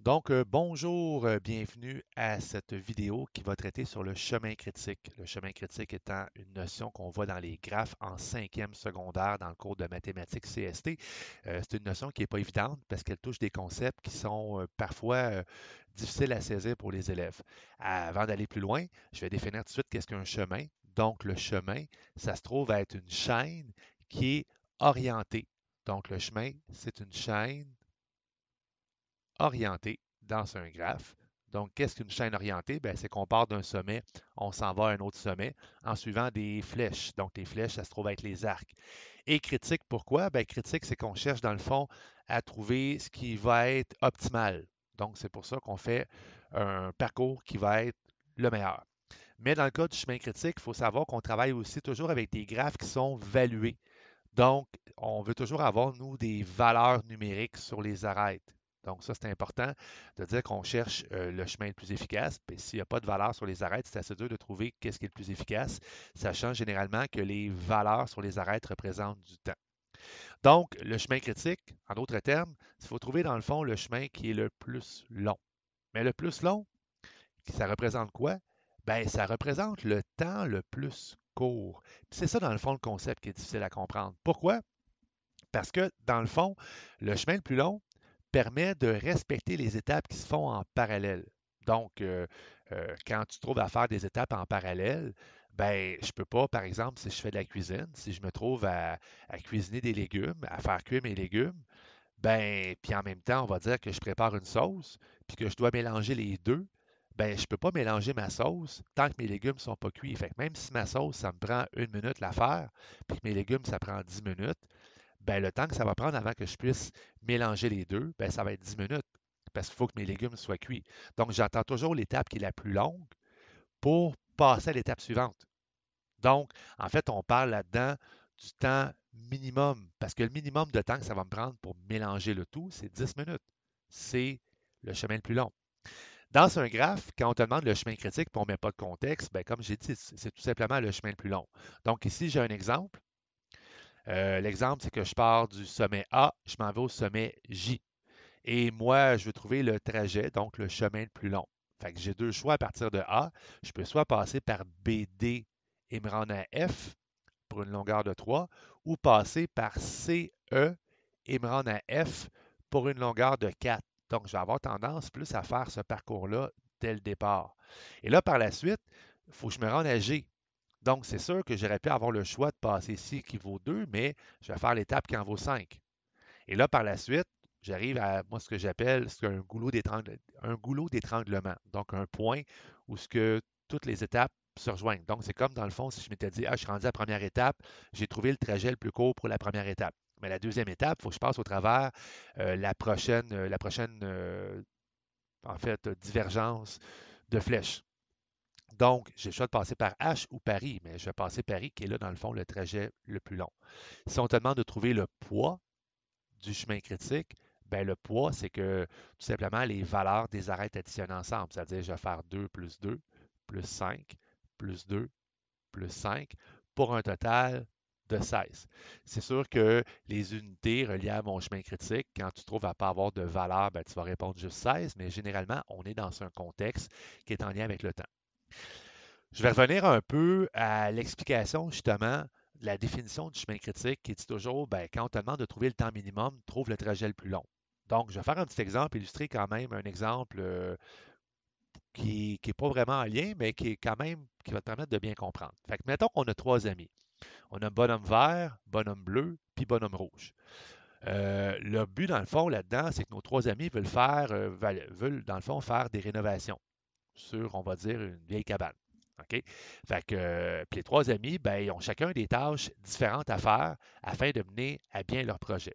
Donc, euh, bonjour, euh, bienvenue à cette vidéo qui va traiter sur le chemin critique. Le chemin critique étant une notion qu'on voit dans les graphes en cinquième secondaire dans le cours de mathématiques CST. Euh, c'est une notion qui n'est pas évidente parce qu'elle touche des concepts qui sont parfois difficiles à saisir pour les élèves. Avant d'aller plus loin, je vais définir tout de suite qu'est-ce qu'un chemin. Donc, le chemin, ça se trouve à être une chaîne qui est orientée. Donc, le chemin, c'est une chaîne orienté dans un graphe. Donc, qu'est-ce qu'une chaîne orientée? Ben, c'est qu'on part d'un sommet, on s'en va à un autre sommet en suivant des flèches. Donc, les flèches, ça se trouve être les arcs. Et critique, pourquoi? Bien, critique, c'est qu'on cherche, dans le fond, à trouver ce qui va être optimal. Donc, c'est pour ça qu'on fait un parcours qui va être le meilleur. Mais dans le cas du chemin critique, il faut savoir qu'on travaille aussi toujours avec des graphes qui sont valués. Donc, on veut toujours avoir, nous, des valeurs numériques sur les arêtes. Donc, ça, c'est important de dire qu'on cherche euh, le chemin le plus efficace. Puis, s'il n'y a pas de valeur sur les arêtes, c'est assez dur de trouver qu'est-ce qui est le plus efficace, sachant généralement que les valeurs sur les arêtes représentent du temps. Donc, le chemin critique, en d'autres termes, il faut trouver dans le fond le chemin qui est le plus long. Mais le plus long, ça représente quoi? Bien, ça représente le temps le plus court. C'est ça, dans le fond, le concept qui est difficile à comprendre. Pourquoi? Parce que, dans le fond, le chemin le plus long, permet de respecter les étapes qui se font en parallèle. Donc, euh, euh, quand tu trouves à faire des étapes en parallèle, ben, je ne peux pas, par exemple, si je fais de la cuisine, si je me trouve à, cuisiner des légumes, à faire cuire mes légumes, ben, puis en même temps, on va dire que je prépare une sauce, puis que je dois mélanger les deux, ben, je ne peux pas mélanger ma sauce tant que mes légumes ne sont pas cuits. Fait même si ma sauce, ça me prend une minute la faire, puis que mes légumes, ça prend dix minutes, ben, le temps que ça va prendre avant que je puisse mélanger les deux, ben, ça va être 10 minutes parce qu'il faut que mes légumes soient cuits. Donc, j'attends toujours l'étape qui est la plus longue pour passer à l'étape suivante. Donc, en fait, on parle là-dedans du temps minimum, parce que le minimum de temps que ça va me prendre pour mélanger le tout, c'est 10 minutes. C'est le chemin le plus long. Dans un graphe, quand on te demande le chemin critique, pour on ne met pas de contexte, bien, comme j'ai dit, c'est tout simplement le chemin le plus long. Donc ici, j'ai un exemple. Euh, l'exemple, c'est que je pars du sommet A, je m'en vais au sommet J. Et moi, je veux trouver le trajet, donc le chemin le plus long. Fait que j'ai deux choix à partir de A. Je peux soit passer par BD et me rendre à F pour une longueur de 3, ou passer par CE et me rendre à F pour une longueur de 4. Donc, je vais avoir tendance plus à faire ce parcours-là dès le départ. Et là, par la suite, il faut que je me rende à G. Donc, c'est sûr que j'aurais pu avoir le choix de passer ici qui vaut 2, mais je vais faire l'étape qui en vaut 5. Et là, par la suite, j'arrive à moi ce que j'appelle un goulot d'étranglement, donc un point où ce que toutes les étapes se rejoignent. Donc, c'est comme dans le fond, si je m'étais dit, ah, je suis rendu à la première étape, j'ai trouvé le trajet le plus court pour la première étape. Mais la deuxième étape, il faut que je passe au travers euh, la prochaine, euh, la prochaine euh, en fait, divergence de flèches. Donc, j'ai le choix de passer par H ou Paris, mais je vais passer Paris, qui est là, dans le fond, le trajet le plus long. Si on te demande de trouver le poids du chemin critique, ben, le poids, c'est que tout simplement les valeurs des arêtes additionnées ensemble. C'est-à-dire, je vais faire 2 plus 2 plus 5 plus 2 plus 5 pour un total de 16. C'est sûr que les unités reliées à mon chemin critique, quand tu trouves à pas avoir de valeur, ben, tu vas répondre juste 16, mais généralement, on est dans un contexte qui est en lien avec le temps. Je vais revenir un peu à l'explication justement de la définition du chemin critique qui dit toujours, ben, quand on te demande de trouver le temps minimum, trouve le trajet le plus long. Donc, je vais faire un petit exemple, illustrer quand même un exemple euh, qui n'est pas vraiment en lien, mais qui est quand même qui va te permettre de bien comprendre. Fait que mettons qu'on a trois amis. On a un bonhomme vert, bonhomme bleu, puis bonhomme rouge. Euh, le but, dans le fond, là-dedans, c'est que nos trois amis veulent faire, euh, veulent, dans le fond, faire des rénovations sur, on va dire, une vieille cabane. OK? Fait que, euh, puis les trois amis, ben, ils ont chacun des tâches différentes à faire afin de mener à bien leur projet.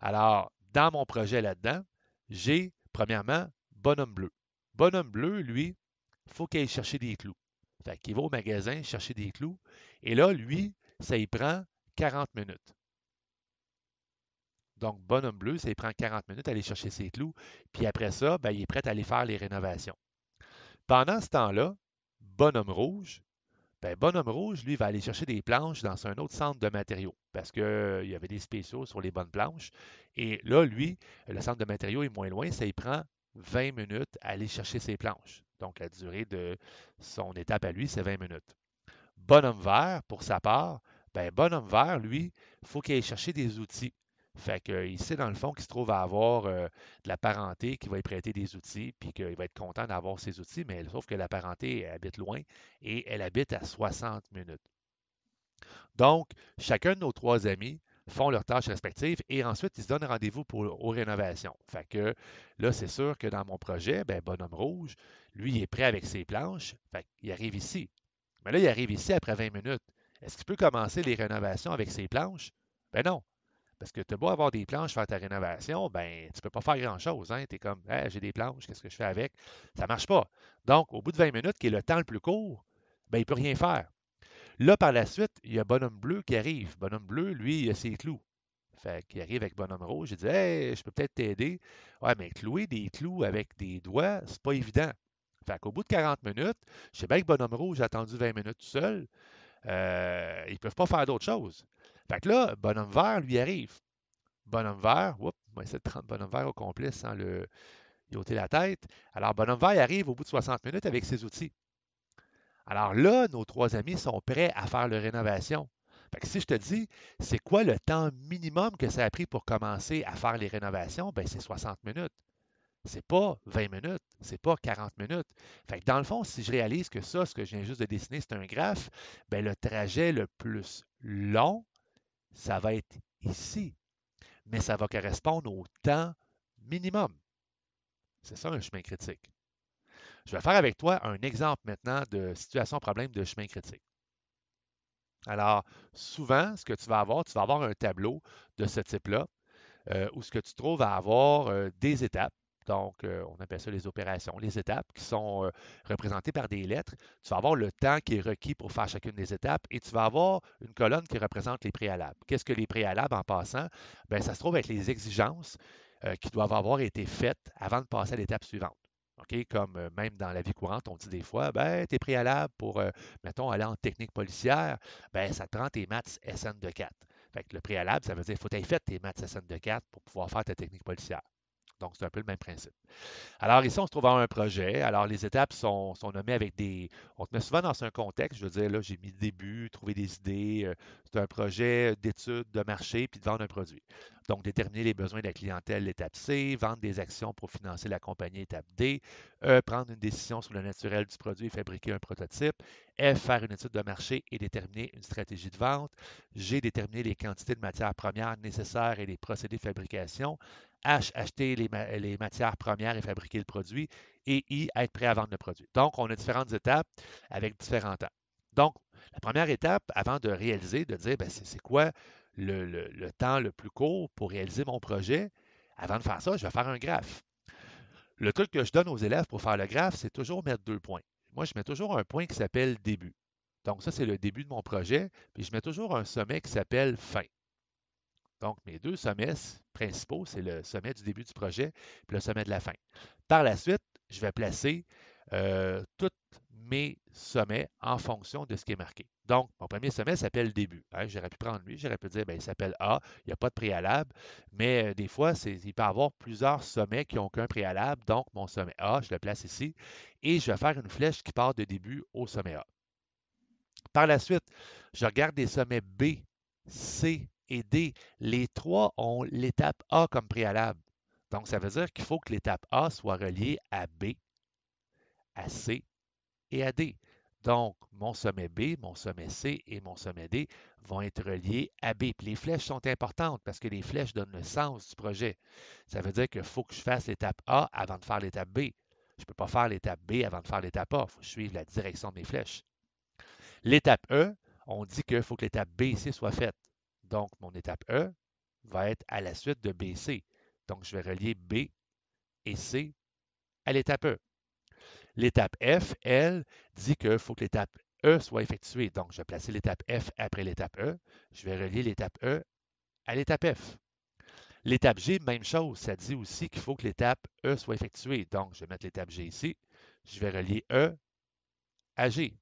Alors, dans mon projet là-dedans, j'ai, premièrement, Bonhomme Bleu. Bonhomme Bleu, lui, faut qu'il aille chercher des clous. Fait qu'il va au magasin chercher des clous. Et là, lui, ça y prend 40 minutes. Donc, Bonhomme Bleu, ça y prend 40 minutes à aller chercher ses clous. Puis après ça, ben, il est prêt à aller faire les rénovations. Pendant ce temps-là, Bonhomme Rouge, ben Bonhomme Rouge, lui, va aller chercher des planches dans un autre centre de matériaux parce qu'il euh, y avait des spéciaux sur les bonnes planches. Et là, lui, le centre de matériaux est moins loin, ça y prend 20 minutes à aller chercher ses planches. Donc, la durée de son étape à lui, c'est 20 minutes. Bonhomme vert, pour sa part, ben Bonhomme vert, lui, faut il faut qu'il aille chercher des outils. Fait qu'il euh, sait dans le fond qu'il se trouve à avoir euh, de la parenté qui va lui prêter des outils, puis qu'il va être content d'avoir ses outils, mais sauf que la parenté habite loin et elle habite à 60 minutes. Donc, chacun de nos trois amis font leurs tâches respectives et ensuite ils se donnent rendez-vous pour, aux rénovations. Fait que là, c'est sûr que dans mon projet, ben, Bonhomme Rouge, lui, il est prêt avec ses planches. Fait qu'il arrive ici. Mais là, il arrive ici après 20 minutes. Est-ce qu'il peut commencer les rénovations avec ses planches? Ben non. Parce que tu as beau avoir des planches, faire ta rénovation, ben, tu ne peux pas faire grand-chose. Hein? Tu es comme, j'ai des planches, qu'est-ce que je fais avec? Ça ne marche pas. Donc, au bout de 20 minutes, qui est le temps le plus court, ben, il ne peut rien faire. Là, par la suite, il y a Bonhomme Bleu qui arrive. Bonhomme Bleu, lui, il a ses clous. Fait qu'il arrive avec Bonhomme Rouge, il dit je peux peut-être t'aider. Ouais, mais clouer des clous avec des doigts, c'est pas évident. Fait qu'au bout de 40 minutes, je sais bien que Bonhomme Rouge a attendu 20 minutes tout seul, euh, ils ne peuvent pas faire d'autre chose. Fait que là, Bonhomme Vert lui arrive. Bonhomme Vert, oups, on Bonhomme Vert au complice sans hein, le ôter la tête. Alors, Bonhomme Vert arrive au bout de 60 minutes avec ses outils. Alors là, nos trois amis sont prêts à faire leur rénovation. Fait que si je te dis, c'est quoi le temps minimum que ça a pris pour commencer à faire les rénovations? Ben, c'est 60 minutes. C'est pas 20 minutes, c'est pas 40 minutes. Fait dans le fond, si je réalise que ça, ce que je viens juste de dessiner, c'est un graphe, ben le trajet le plus long, ça va être ici. Mais ça va correspondre au temps minimum. C'est ça un chemin critique. Je vais faire avec toi un exemple maintenant de situation-problème de chemin critique. Alors, souvent, ce que tu vas avoir, tu vas avoir un tableau de ce type-là, euh, où ce que tu trouves à avoir euh, des étapes donc euh, on appelle ça les opérations, les étapes qui sont euh, représentées par des lettres. Tu vas avoir le temps qui est requis pour faire chacune des étapes et tu vas avoir une colonne qui représente les préalables. Qu'est-ce que les préalables en passant? Bien, ça se trouve être les exigences euh, qui doivent avoir été faites avant de passer à l'étape suivante. comme même dans la vie courante, on dit des fois, ben, tes préalables pour, mettons, aller en technique policière, ben, ça te prend tes maths SN de 4. Fait le préalable, ça veut dire qu'il faut que tu fait tes maths SN de 4 pour pouvoir faire ta technique policière. Donc, c'est un peu le même principe. Alors, ici, on se trouve à un projet. Alors, les étapes sont, nommées avec des. On te met souvent dans un contexte. Je veux dire, là, j'ai mis le début, trouver des idées. Euh, c'est un projet d'étude de marché puis de vendre un produit. Donc, déterminer les besoins de la clientèle, l'étape C, vendre des actions pour financer la compagnie, étape D, euh, prendre une décision sur le naturel du produit et fabriquer un prototype, F, faire une étude de marché et déterminer une stratégie de vente. G, déterminer les quantités de matières premières nécessaires et les procédés de fabrication. H, acheter les, matières premières et fabriquer le produit. Et I, être prêt à vendre le produit. Donc, on a différentes étapes avec différents temps. Donc, la première étape, avant de réaliser, de dire, ben, c'est quoi le, le temps le plus court pour réaliser mon projet, avant de faire ça, je vais faire un graphe. Le truc que je donne aux élèves pour faire le graphe, c'est toujours mettre deux points. Moi, je mets toujours un point qui s'appelle début. Donc, ça, c'est le début de mon projet. Puis, je mets toujours un sommet qui s'appelle fin. Donc, mes deux sommets principaux, c'est le sommet du début du projet et le sommet de la fin. Par la suite, je vais placer euh, tous mes sommets en fonction de ce qui est marqué. Donc, mon premier sommet s'appelle début. Hein. j'aurais pu prendre lui, j'aurais pu dire, ben, il s'appelle A, il n'y a pas de préalable, mais euh, des fois, il peut y avoir plusieurs sommets qui n'ont qu'un préalable. Donc, mon sommet A, je le place ici et je vais faire une flèche qui part de début au sommet A. Par la suite, je regarde les sommets B, C et D. Les trois ont l'étape A comme préalable. Donc, ça veut dire qu'il faut que l'étape A soit reliée à B, à C et à D. Donc, mon sommet B, mon sommet C et mon sommet D vont être reliés à B. les flèches sont importantes parce que les flèches donnent le sens du projet. Ça veut dire qu'il faut que je fasse l'étape A avant de faire l'étape B. Je ne peux pas faire l'étape B avant de faire l'étape A. Il faut suivre la direction de mes flèches. L'étape E, on dit qu'il faut que l'étape B et C soit faite. Donc, mon étape E va être à la suite de B C. Donc, je vais relier B et C à l'étape E. L'étape F, elle, dit qu'il faut que l'étape E soit effectuée. Donc, je vais placer l'étape F après l'étape E. Je vais relier l'étape E à l'étape F. L'étape G, même chose, ça dit aussi qu'il faut que l'étape E soit effectuée. Donc, je vais mettre l'étape G ici. Je vais relier E à G.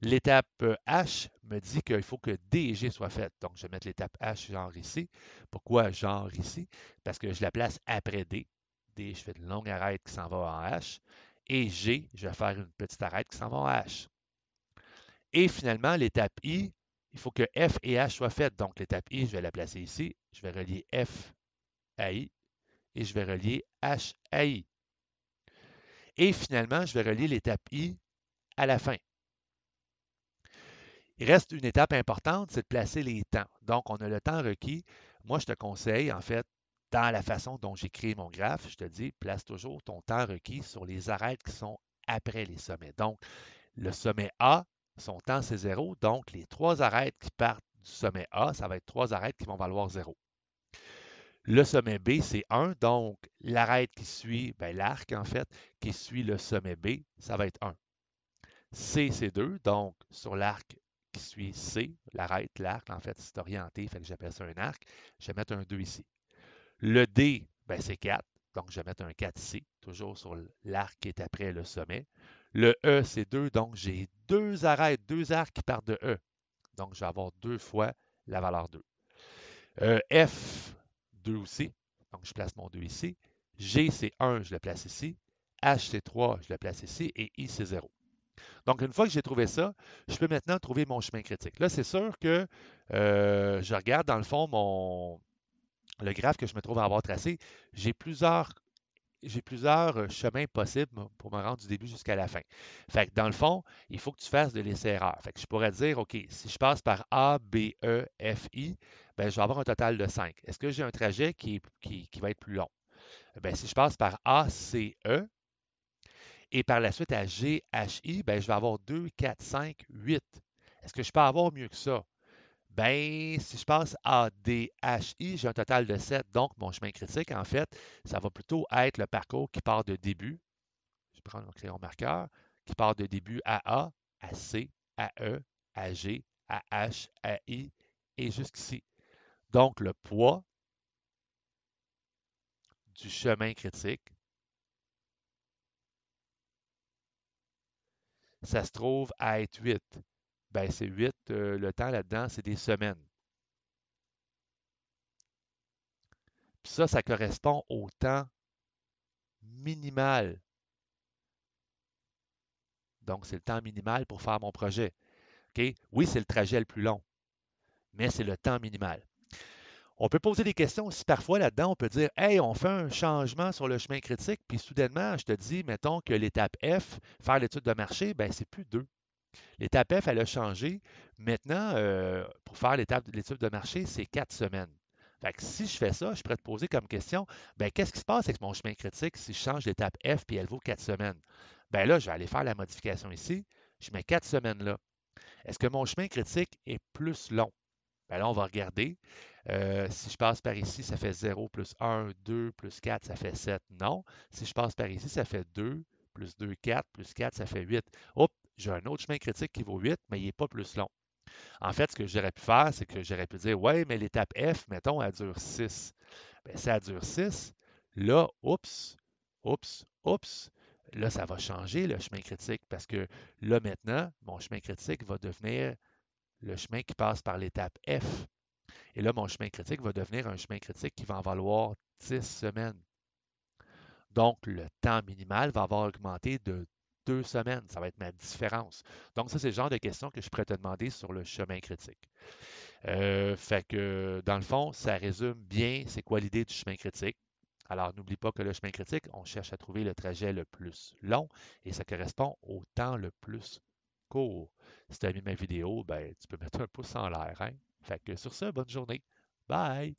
L'étape euh, H me dit qu'il faut que D et G soient faites. Donc, je vais mettre l'étape H genre ici. Pourquoi genre ici? Parce que je la place après D. D, je fais une longue arête qui s'en va en H et G, je vais faire une petite arête qui s'en va à H. Et finalement, l'étape I, il faut que F et H soient faites. Donc, l'étape I, je vais la placer ici. Je vais relier F à I et je vais relier H à I. Et finalement, je vais relier l'étape I à la fin. Il reste une étape importante, c'est de placer les temps. Donc, on a le temps requis. Moi, je te conseille, en fait, dans la façon dont j'ai créé mon graphe, je te dis, place toujours ton temps requis sur les arêtes qui sont après les sommets. Donc, le sommet A, son temps, c'est 0. Donc, les trois arêtes qui partent du sommet A, ça va être trois arêtes qui vont valoir 0. Le sommet B, c'est 1. Donc, l'arête qui suit, ben, l'arc en fait, qui suit le sommet B, ça va être 1. C, c'est 2. Donc, sur l'arc qui suit C, l'arête, l'arc, en fait, c'est orienté, fait que j'appelle ça un arc. Je vais mettre un 2 ici. Le D, ben, c'est 4. Donc, je vais mettre un 4 ici, toujours sur l'arc qui est après le sommet. Le E, c'est 2. Donc, j'ai deux arêtes, deux arcs qui partent de E. Donc, je vais avoir deux fois la valeur 2. Euh, F, 2 aussi. Donc, je place mon 2 ici. G, c'est 1, je le place ici. H, c'est 3, je le place ici. Et I, c'est 0. Donc, une fois que j'ai trouvé ça, je peux maintenant trouver mon chemin critique. Là, c'est sûr que euh, je regarde dans le fond mon, le graphe que je me trouve à avoir tracé, j'ai plusieurs j'ai euh, chemins possibles pour me rendre du début jusqu'à la fin. Fait dans le fond, il faut que tu fasses de l'essai-erreur. Fait que je pourrais dire, OK, si je passe par A, B, E, F, I, ben, je vais avoir un total de 5. Est-ce que j'ai un trajet qui, va être plus long? Ben, si je passe par A, C, E, et par la suite à G, H, I, ben, je vais avoir 2, 4, 5, 8. Est-ce que je peux avoir mieux que ça? Bien, si je passe à DHI, j'ai un total de 7. Donc, mon chemin critique, en fait, ça va plutôt être le parcours qui part de début. Je prends mon crayon marqueur, qui part de début à A, à C, à E, à G, à H, à I et jusqu'ici. Donc, le poids du chemin critique, ça se trouve à être 8 ben c'est 8, euh, le temps là-dedans, c'est des semaines. Puis ça, ça correspond au temps minimal. Donc, c'est le temps minimal pour faire mon projet. Ok? Oui, c'est le trajet le plus long, mais c'est le temps minimal. On peut poser des questions aussi parfois là-dedans. On peut dire, hey, on fait un changement sur le chemin critique, puis soudainement, je te dis, mettons que l'étape F, faire l'étude de marché, ben c'est plus deux. L'étape F, elle a changé. Maintenant, euh, pour faire l'étape l'étude de marché, c'est quatre semaines. Fait que si je fais ça, je pourrais te poser comme question, ben, qu'est-ce qui se passe avec mon chemin critique si je change l'étape F puis elle vaut quatre semaines? Ben là, je vais aller faire la modification ici. Je mets quatre semaines là. Est-ce que mon chemin critique est plus long? Ben là, on va regarder. Euh, si je passe par ici, ça fait 0 plus 1, 2 plus 4, ça fait 7. Non. Si je passe par ici, ça fait 2 plus 2, 4 plus 4, ça fait 8. Oups, j'ai un autre chemin critique qui vaut 8, mais il n'est pas plus long. En fait, ce que j'aurais pu faire, c'est que j'aurais pu dire, ouais, mais l'étape F, mettons, elle dure 6. Bien, si elle dure 6, là, oups, oups, oups, là, ça va changer le chemin critique parce que là, maintenant, mon chemin critique va devenir le chemin qui passe par l'étape F. Et là, mon chemin critique va devenir un chemin critique qui va en valoir 10 semaines. Donc, le temps minimal va avoir augmenté de deux semaines, ça va être ma différence. Donc, ça, c'est le genre de questions que je pourrais te demander sur le chemin critique. Euh, fait que, dans le fond, ça résume bien c'est quoi l'idée du chemin critique. Alors, n'oublie pas que le chemin critique, on cherche à trouver le trajet le plus long et ça correspond au temps le plus court. Si tu as aimé ma vidéo, ben, tu peux mettre un pouce en l'air. Hein. Fait que sur ce, bonne journée. Bye!